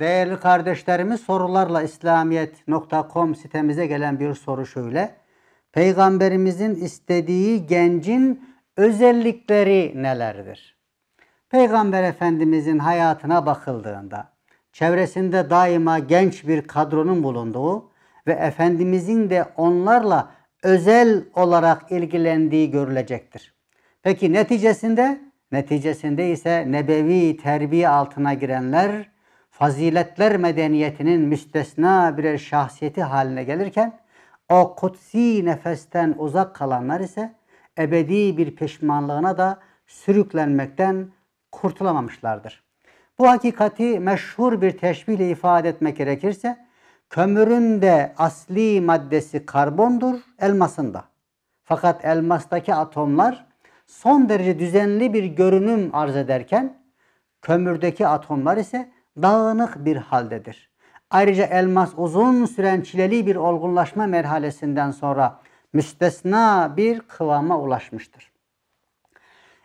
Değerli kardeşlerimiz sorularla İslamiyet.com sitemize gelen bir soru şöyle. Peygamberimizin istediği gencin özellikleri nelerdir? Peygamber Efendimizin hayatına bakıldığında çevresinde daima genç bir kadronun bulunduğu ve Efendimizin de onlarla özel olarak ilgilendiği görülecektir. Peki neticesinde? Neticesinde ise nebevi terbiye altına girenler faziletler medeniyetinin müstesna birer şahsiyeti haline gelirken o kutsi nefesten uzak kalanlar ise ebedi bir peşmanlığına da sürüklenmekten kurtulamamışlardır. Bu hakikati meşhur bir teşbihle ifade etmek gerekirse kömürün de asli maddesi karbondur elmasında. Fakat elmastaki atomlar son derece düzenli bir görünüm arz ederken kömürdeki atomlar ise dağınık bir haldedir. Ayrıca elmas uzun süren çileli bir olgunlaşma merhalesinden sonra müstesna bir kıvama ulaşmıştır.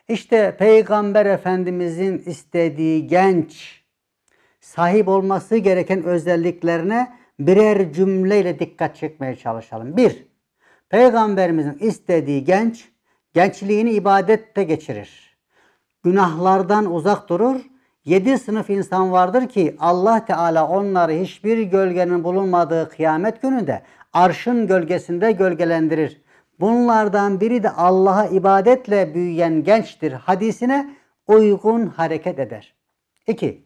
İşte Peygamber Efendimizin istediği genç sahip olması gereken özelliklerine birer cümleyle dikkat çekmeye çalışalım. Bir, Peygamberimizin istediği genç gençliğini ibadette geçirir. Günahlardan uzak durur, Yedi sınıf insan vardır ki Allah Teala onları hiçbir gölgenin bulunmadığı kıyamet gününde arşın gölgesinde gölgelendirir. Bunlardan biri de Allah'a ibadetle büyüyen gençtir hadisine uygun hareket eder. 2.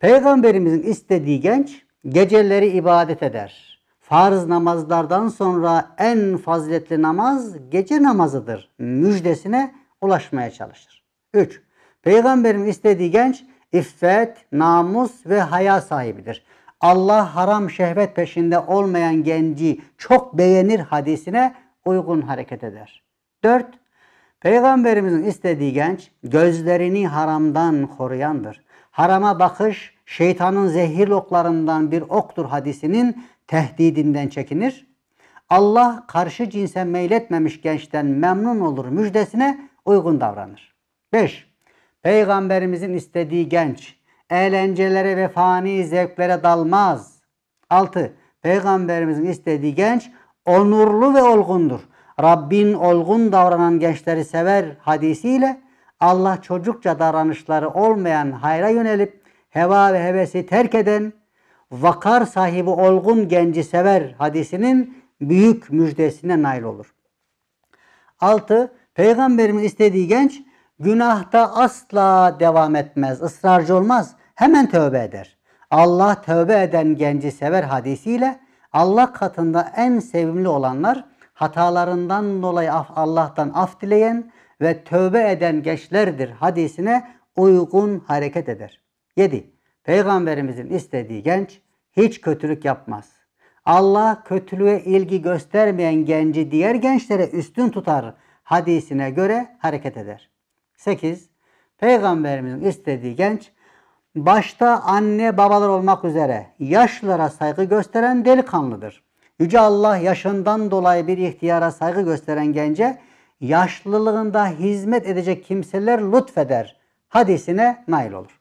Peygamberimizin istediği genç geceleri ibadet eder. Farz namazlardan sonra en faziletli namaz gece namazıdır. Müjdesine ulaşmaya çalışır. 3. Peygamberin istediği genç iffet, namus ve haya sahibidir. Allah haram şehvet peşinde olmayan genci çok beğenir hadisine uygun hareket eder. 4. Peygamberimizin istediği genç gözlerini haramdan koruyandır. Harama bakış şeytanın zehir oklarından bir oktur hadisinin tehdidinden çekinir. Allah karşı cinse meyletmemiş gençten memnun olur müjdesine uygun davranır. 5. Peygamberimizin istediği genç eğlencelere ve fani zevklere dalmaz. 6. Peygamberimizin istediği genç onurlu ve olgundur. Rabbin olgun davranan gençleri sever hadisiyle Allah çocukça davranışları olmayan hayra yönelip heva ve hevesi terk eden vakar sahibi olgun genci sever hadisinin büyük müjdesine nail olur. 6. Peygamberimiz istediği genç Günahta asla devam etmez, ısrarcı olmaz. Hemen tövbe eder. Allah tövbe eden genci sever hadisiyle Allah katında en sevimli olanlar hatalarından dolayı Allah'tan af dileyen ve tövbe eden gençlerdir hadisine uygun hareket eder. 7. Peygamberimizin istediği genç hiç kötülük yapmaz. Allah kötülüğe ilgi göstermeyen genci diğer gençlere üstün tutar hadisine göre hareket eder. 8. Peygamberimizin istediği genç başta anne babalar olmak üzere yaşlara saygı gösteren delikanlıdır. Yüce Allah yaşından dolayı bir ihtiyara saygı gösteren gence yaşlılığında hizmet edecek kimseler lütfeder hadisine nail olur.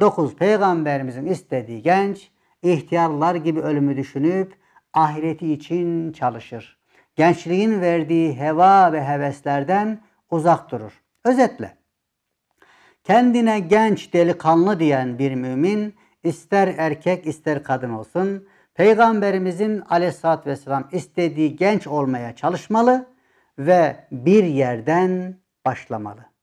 9. Peygamberimizin istediği genç ihtiyarlar gibi ölümü düşünüp ahireti için çalışır. Gençliğin verdiği heva ve heveslerden uzak durur. Özetle, kendine genç delikanlı diyen bir mümin, ister erkek ister kadın olsun, Peygamberimizin aleyhissalatü vesselam istediği genç olmaya çalışmalı ve bir yerden başlamalı.